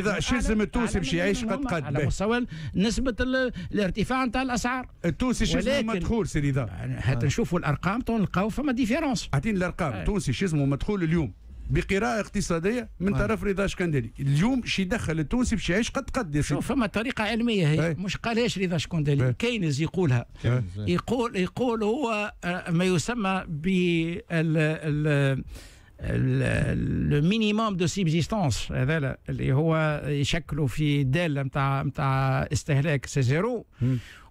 اذا شو لازم التونسي باش يعيش قد قد على مستوى نسبه الارتفاع نتاع الاسعار التونسي شو اسمه مدخول سيدي ذا يعني حتى نشوفوا الارقام تلقاو فما ديفيرونس اعطيني الارقام التونسي شو اسمه مدخول اليوم بقراءة اقتصادية من طرف رضا شكندلي اليوم شي يدخل التونسي باش يعيش قد قد شوف فما طريقة علمية هي أي. مش قالهاش رضا شكندلي كينز يقولها أي. يقول يقول هو آه، ما يسمى بال لو مينيموم دو سيبزيستونس هذا اللي هو يشكلوا في داله نتاع نتاع استهلاك سي زيرو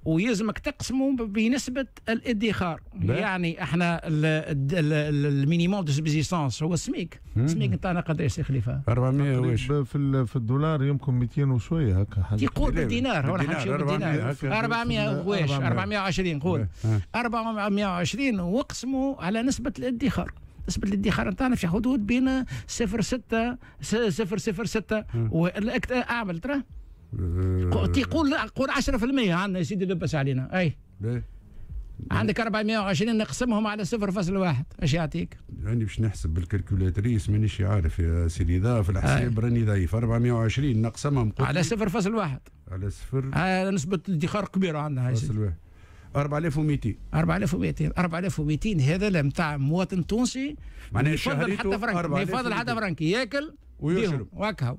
ويلزمك تقسمه بنسبه الادخار يعني احنا المينيموم دو سيبزيستونس هو السميك السميك نتاعنا قداش يا سي خليفه 400 واش في, في الدولار يمكن 200 وشويه هكا حاجه يقول بالدينار هو نمشيو بالدينار 400 واش 420 قول 420 واقسموا على نسبه الادخار تثبت الادخار نتاعنا في حدود بين 06 006 والا اعمل ترى تقول آه. قول 10% عندنا يا سيدي لبس علينا اي إيه. عندك 420 نقسمهم على 0.1 اش يعطيك؟ راني يعني باش نحسب بالكالكولاتريس مانيش عارف يا سيدي ذا في الحساب راني ضعيف 420 نقسمهم على 0.1 على صفر آه، نسبة ادخار كبيرة عندنا 0.1 4200 4200 4200 هذا لا نتاع مواطن تونسي معناها يفضل حتى فرنك يفضل حتى فرنك ياكل ويشرب وكهو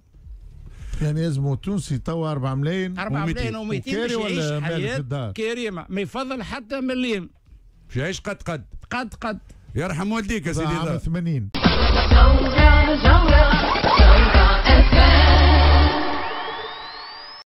يعني لازم التونسي توا 4 ملايين 4 ملايين و200 باش يعيش حياه كريمه ما يفضل حتى مليم باش يعيش قد قد قد قد يرحم والديك يا سيدي الله 80